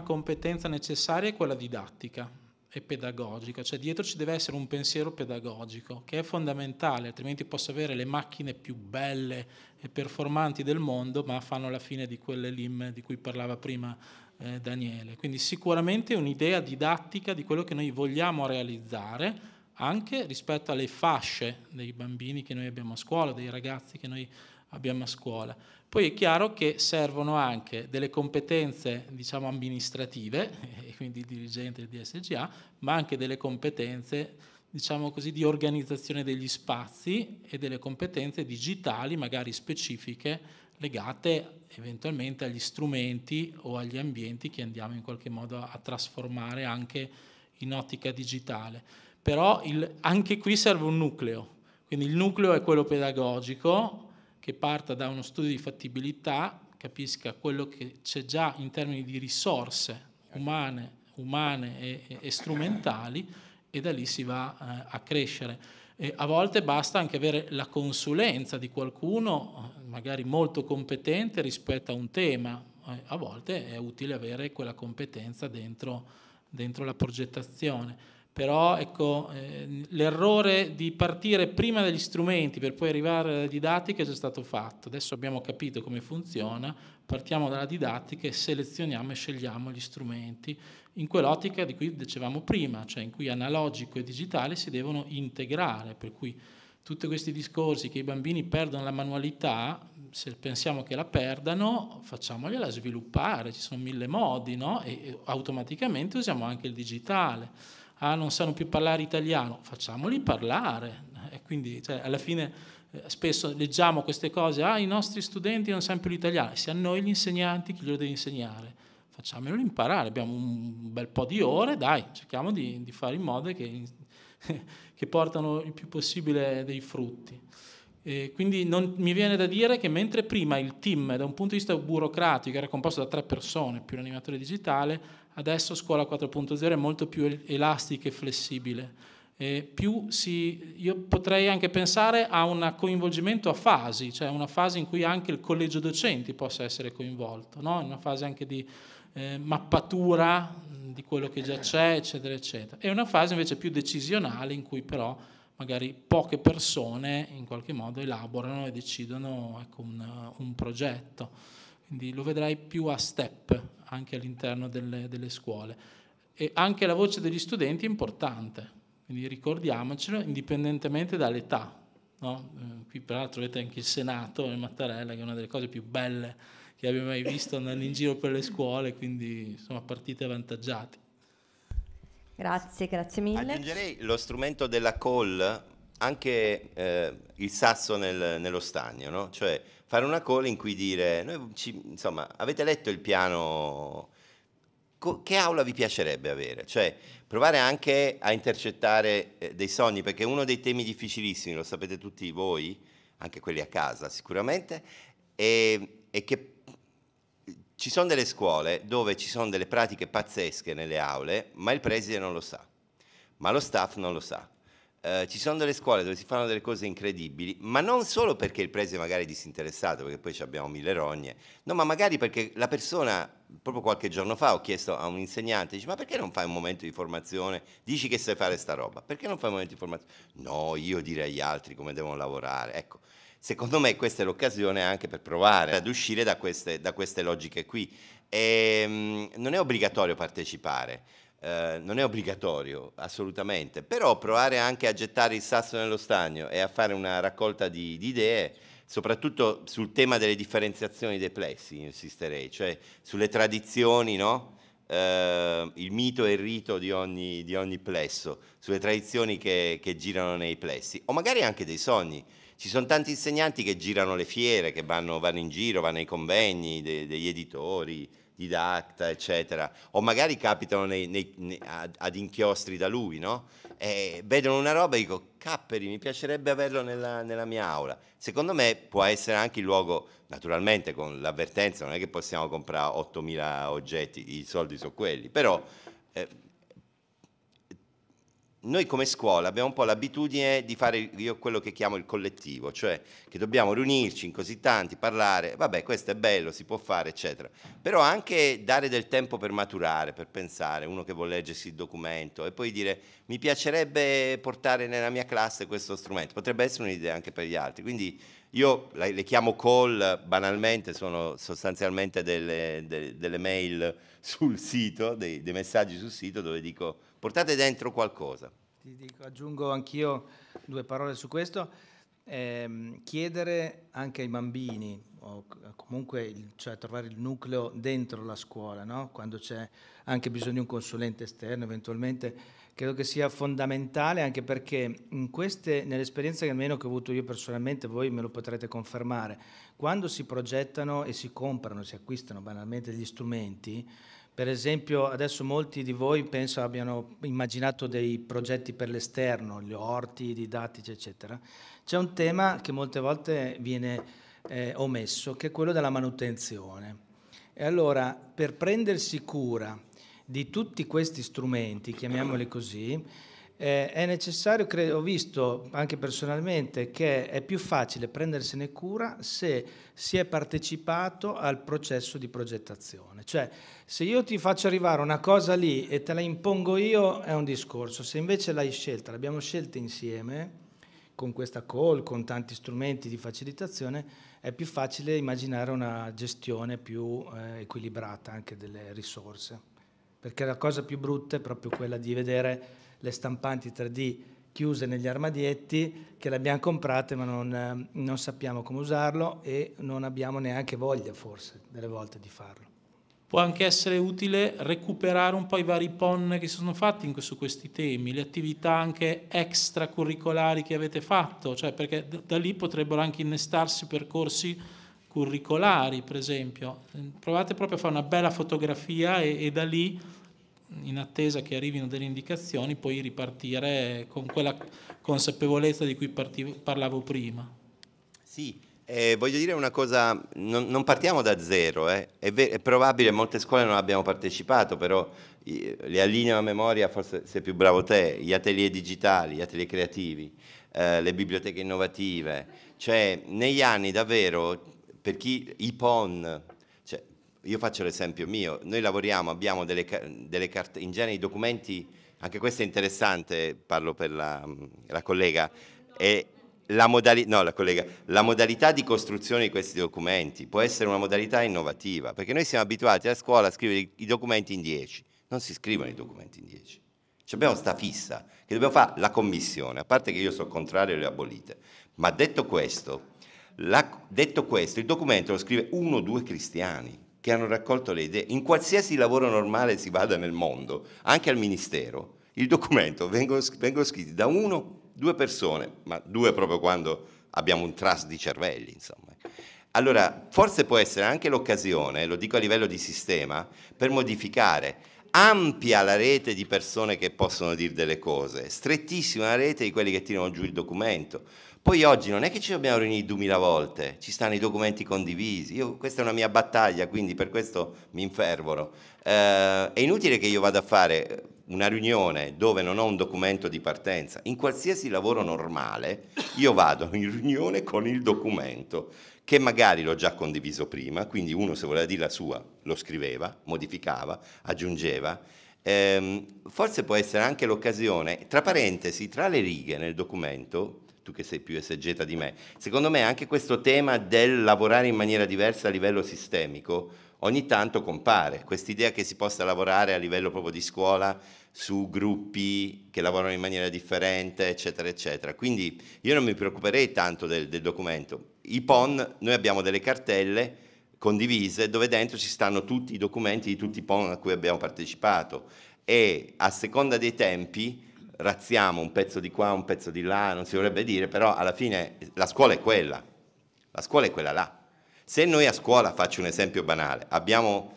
una competenza necessaria è quella didattica e pedagogica, cioè dietro ci deve essere un pensiero pedagogico che è fondamentale, altrimenti posso avere le macchine più belle e performanti del mondo, ma fanno la fine di quelle LIM di cui parlava prima eh, Daniele. Quindi sicuramente un'idea didattica di quello che noi vogliamo realizzare anche rispetto alle fasce dei bambini che noi abbiamo a scuola, dei ragazzi che noi abbiamo a scuola. Poi è chiaro che servono anche delle competenze diciamo, amministrative, e quindi il dirigente di SGA, ma anche delle competenze diciamo così, di organizzazione degli spazi e delle competenze digitali, magari specifiche, legate eventualmente agli strumenti o agli ambienti che andiamo in qualche modo a trasformare anche in ottica digitale. Però il, anche qui serve un nucleo, quindi il nucleo è quello pedagogico, che parta da uno studio di fattibilità, capisca quello che c'è già in termini di risorse umane, umane e, e, strumentali e da lì si va eh, a crescere. E a volte basta anche avere la consulenza di qualcuno, magari molto competente rispetto a un tema, eh, a volte è utile avere quella competenza dentro, dentro la progettazione però ecco, eh, l'errore di partire prima dagli strumenti per poi arrivare alla didattica è già stato fatto, adesso abbiamo capito come funziona, partiamo dalla didattica e selezioniamo e scegliamo gli strumenti in quell'ottica di cui dicevamo prima, cioè in cui analogico e digitale si devono integrare, per cui tutti questi discorsi che i bambini perdono la manualità, se pensiamo che la perdano, facciamogliela sviluppare, ci sono mille modi, no? e automaticamente usiamo anche il digitale ah, non sanno più parlare italiano, facciamoli parlare. E quindi cioè, alla fine eh, spesso leggiamo queste cose, ah, i nostri studenti non sanno più l'italiano, se a noi gli insegnanti chi glielo deve insegnare. Facciamolo imparare, abbiamo un bel po' di ore, dai, cerchiamo di, di fare in modo che, che portano il più possibile dei frutti. E quindi non, mi viene da dire che mentre prima il team da un punto di vista burocratico era composto da tre persone più l'animatore digitale, adesso scuola 4.0 è molto più elastica e flessibile. E più si, io potrei anche pensare a un coinvolgimento a fasi, cioè una fase in cui anche il collegio docenti possa essere coinvolto, no? una fase anche di eh, mappatura di quello che già c'è, eccetera, eccetera. E una fase invece più decisionale in cui però magari poche persone in qualche modo elaborano e decidono ecco, un, un, progetto. Quindi lo vedrai più a step anche all'interno delle, delle scuole. E anche la voce degli studenti è importante, quindi ricordiamocelo indipendentemente dall'età. No? Eh, qui peraltro vedete anche il Senato e Mattarella, che è una delle cose più belle che abbia mai visto in giro per le scuole, quindi insomma partite avvantaggiate. Grazie, grazie mille. Aggiungerei lo strumento della call, anche eh, il sasso nel, nello stagno, no? cioè fare una call in cui dire, noi ci, insomma, avete letto il piano, Co- che aula vi piacerebbe avere? Cioè provare anche a intercettare eh, dei sogni, perché uno dei temi difficilissimi, lo sapete tutti voi, anche quelli a casa sicuramente, è, è che ci sono delle scuole dove ci sono delle pratiche pazzesche nelle aule, ma il preside non lo sa, ma lo staff non lo sa. Eh, ci sono delle scuole dove si fanno delle cose incredibili, ma non solo perché il preside magari è disinteressato, perché poi abbiamo mille rogne, no, ma magari perché la persona, proprio qualche giorno fa ho chiesto a un insegnante, dice, ma perché non fai un momento di formazione? Dici che sai fare sta roba, perché non fai un momento di formazione? No, io direi agli altri come devono lavorare, ecco. Secondo me questa è l'occasione anche per provare ad uscire da queste, da queste logiche qui. E, ehm, non è obbligatorio partecipare, eh, non è obbligatorio assolutamente, però provare anche a gettare il sasso nello stagno e a fare una raccolta di, di idee soprattutto sul tema delle differenziazioni dei plessi, insisterei, cioè sulle tradizioni, no? eh, il mito e il rito di ogni, di ogni plesso, sulle tradizioni che, che girano nei plessi, o magari anche dei sogni, ci sono tanti insegnanti che girano le fiere, che vanno, vanno in giro, vanno ai convegni de, degli editori, didacta, eccetera, o magari capitano nei, nei, nei, ad inchiostri da lui, no? E vedono una roba e dico, capperi, mi piacerebbe averlo nella, nella, mia aula. Secondo me può essere anche il luogo, naturalmente con l'avvertenza, non è che possiamo comprare 8.000 oggetti, i soldi sono quelli, però... Eh, noi come scuola abbiamo un po' l'abitudine di fare io quello che chiamo il collettivo, cioè che dobbiamo riunirci in così tanti, parlare, vabbè questo è bello, si può fare, eccetera, però anche dare del tempo per maturare, per pensare, uno che vuole leggersi il documento e poi dire mi piacerebbe portare nella mia classe questo strumento, potrebbe essere un'idea anche per gli altri, quindi io le chiamo call banalmente, sono sostanzialmente delle, delle, mail sul sito, dei, dei, messaggi sul sito dove dico portate dentro qualcosa. Ti dico, aggiungo anch'io due parole su questo. Eh, chiedere anche ai bambini, o comunque il, cioè, trovare il nucleo dentro la scuola, no? quando c'è anche bisogno di un consulente esterno eventualmente credo che sia fondamentale anche perché queste, nell'esperienza che almeno che ho avuto io personalmente, voi me lo potrete confermare, quando si progettano e si comprano, si acquistano banalmente degli strumenti, per esempio adesso molti di voi penso abbiano immaginato dei progetti per l'esterno, gli orti, didattici eccetera, c'è un tema che molte volte viene eh, omesso che è quello della manutenzione. E allora per prendersi cura di tutti questi strumenti, chiamiamoli così, eh, è necessario, credo, ho visto anche personalmente, che è più facile prendersene cura se si è partecipato al processo di progettazione. Cioè, se io ti faccio arrivare una cosa lì e te la impongo io, è un discorso. Se invece l'hai scelta, l'abbiamo scelta insieme, con questa call, con tanti strumenti di facilitazione, è più facile immaginare una gestione più eh, equilibrata anche delle risorse perché la cosa più brutta è proprio quella di vedere le stampanti 3D chiuse negli armadietti che le abbiamo comprate ma non, eh, non sappiamo come usarlo e non abbiamo neanche voglia forse delle volte di farlo. Può anche essere utile recuperare un po' i vari PON che si sono fatti in, su questi temi, le attività anche extracurricolari che avete fatto, cioè perché da lì potrebbero anche innestarsi percorsi curricolari, per esempio. Provate proprio a fare una bella fotografia e, e da lì, in attesa che arrivino delle indicazioni, poi ripartire con quella consapevolezza di cui partivo, parlavo prima. Sì. Eh, voglio dire una cosa, non, non partiamo da zero, eh. è, ver- è probabile, molte scuole non abbiamo partecipato, però i, le allineo a memoria, forse sei più bravo te, gli atelier digitali, gli atelier creativi, eh, le biblioteche innovative, cioè negli anni davvero per chi i PON, cioè, io faccio l'esempio mio, noi lavoriamo, abbiamo delle, delle carte, in genere i documenti, anche questo è interessante, parlo per la, la collega, e la, modali- no, la, collega, la modalità di costruzione di questi documenti può essere una modalità innovativa, perché noi siamo abituati a scuola a scrivere i documenti in 10, non si scrivono i documenti in 10. Cioè abbiamo sta fissa che dobbiamo fare la commissione, a parte che io sono contrario alle abolite. Ma detto questo, la, detto questo, il documento lo scrive uno o due cristiani che hanno raccolto le idee. In qualsiasi lavoro normale si vada nel mondo, anche al ministero, il documento vengono, vengono scritti da uno o due persone, ma due proprio quando abbiamo un trust di cervelli, insomma. Allora, forse può essere anche l'occasione, lo dico a livello di sistema, per modificare ampia la rete di persone che possono dire delle cose, strettissima la rete di quelli che tirano giù il documento. Poi oggi non è che ci dobbiamo riunire duemila volte, ci stanno i documenti condivisi. Io, questa è una mia battaglia, quindi per questo mi infervoro. Eh, è inutile che io vada a fare una riunione dove non ho un documento di partenza. In qualsiasi lavoro normale io vado in riunione con il documento che magari l'ho già condiviso prima, quindi uno se voleva dire la sua lo scriveva, modificava, aggiungeva. Ehm, forse può essere anche l'occasione, tra parentesi, tra le righe nel documento, tu che sei più esegeta di me, secondo me anche questo tema del lavorare in maniera diversa a livello sistemico ogni tanto compare. Quest'idea che si possa lavorare a livello proprio di scuola su gruppi che lavorano in maniera differente, eccetera, eccetera. Quindi io non mi preoccuperei tanto del, del documento. I PON, noi abbiamo delle cartelle condivise dove dentro ci stanno tutti i documenti di tutti i PON a cui abbiamo partecipato e a seconda dei tempi razziamo un pezzo di qua, un pezzo di là, non si vorrebbe dire, però alla fine la scuola è quella, la scuola è quella là. Se noi a scuola, faccio un esempio banale, abbiamo,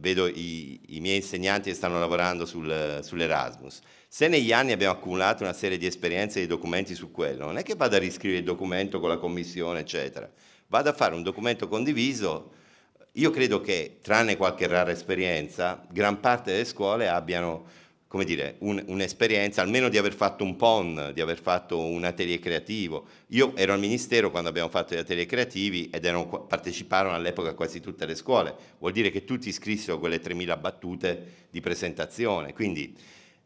vedo i, i miei insegnanti che stanno lavorando sul, sull'Erasmus, se negli anni abbiamo accumulato una serie di esperienze e di documenti su quello, non è che vado a riscrivere il documento con la commissione, eccetera, vado a fare un documento condiviso. Io credo che, tranne qualche rara esperienza, gran parte delle scuole abbiano come dire, un, un'esperienza, almeno di aver fatto un PON, di aver fatto un atelier creativo. Io ero al Ministero quando abbiamo fatto gli atelier creativi ed erano, parteciparono all'epoca quasi tutte le scuole, vuol dire che tutti scrissero quelle 3.000 battute di presentazione. Quindi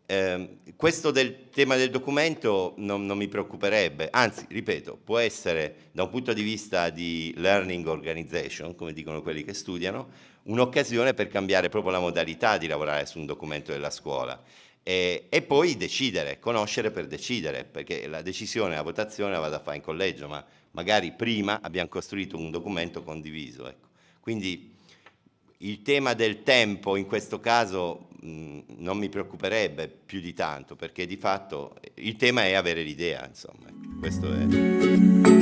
eh, questo del tema del documento non, non mi preoccuperebbe, anzi, ripeto, può essere da un punto di vista di learning organization, come dicono quelli che studiano, un'occasione per cambiare proprio la modalità di lavorare su un documento della scuola. E, e, poi decidere, conoscere per decidere, perché la decisione, la votazione la vado a fare in collegio, ma magari prima abbiamo costruito un documento condiviso. Ecco. Quindi il tema del tempo in questo caso mh, non mi preoccuperebbe più di tanto, perché di fatto il tema è avere l'idea, insomma. Ecco, questo è...